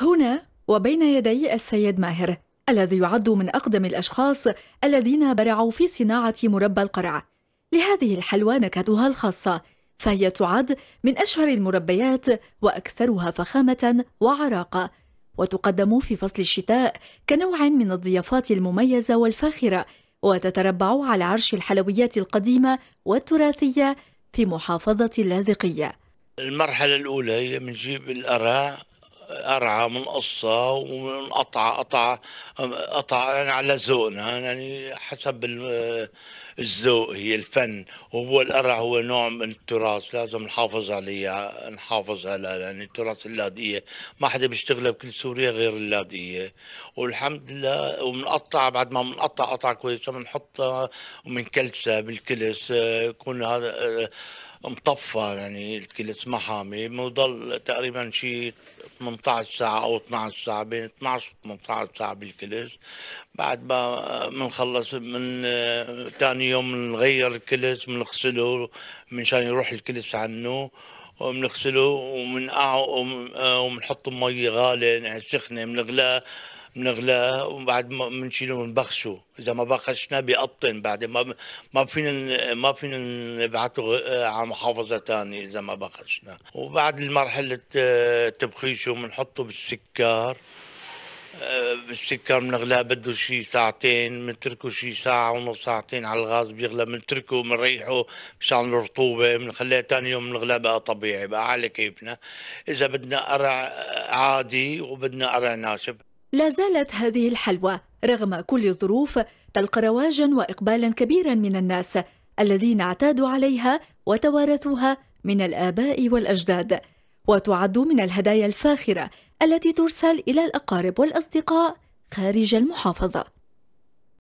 هنا وبين يدي السيد ماهر الذي يعد من أقدم الأشخاص الذين برعوا في صناعة مربى القرع لهذه الحلوى نكهتها الخاصة فهي تعد من أشهر المربيات وأكثرها فخامة وعراقة وتقدم في فصل الشتاء كنوع من الضيافات المميزة والفاخرة وتتربع على عرش الحلويات القديمة والتراثية في محافظة اللاذقية المرحلة الأولى هي بنجيب القرع قرعه من قصه ومن قطعه قطعه قطعه يعني على ذوقنا يعني حسب الذوق هي الفن وهو القرع هو نوع من التراث لازم نحافظ عليه نحافظ على يعني التراث اللاذقيه ما حدا بيشتغلها بكل سوريا غير اللاذقيه والحمد لله ومنقطع بعد ما بنقطع قطعه كويسه بنحطها وبنكلسها بالكلس يكون هذا مطفى يعني الكلس محامي بضل تقريبا شيء 18 16 ساعة أو 12 ساعة بين 12 و 18 ساعة بالكلس بعد ما بنخلص من ثاني يوم بنغير الكلس بنغسله منشان يروح الكلس عنه وبنغسله ومنقعه وبنحطه بمي غالية يعني سخنة بنغلاه بنغلاه وبعد ما بنشيله بنبخسه اذا ما بخشناه بيقطن بعد ما ما فينا ما فينا نبعته آه، على محافظه ثانيه اذا ما بخشناه وبعد المرحله تبخيشه بنحطه بالسكر آه، بالسكر بنغلاه بده شي ساعتين بنتركه شي ساعة ونص ساعتين على الغاز بيغلى بنتركه بنريحه مشان الرطوبة بنخليه تاني يوم بنغلاه بقى طبيعي بقى على كيفنا إذا بدنا قرع عادي وبدنا قرع ناشف لا زالت هذه الحلوى رغم كل الظروف تلقى رواجا وإقبالا كبيرا من الناس الذين اعتادوا عليها وتوارثوها من الآباء والأجداد وتعد من الهدايا الفاخرة التي ترسل إلى الأقارب والأصدقاء خارج المحافظة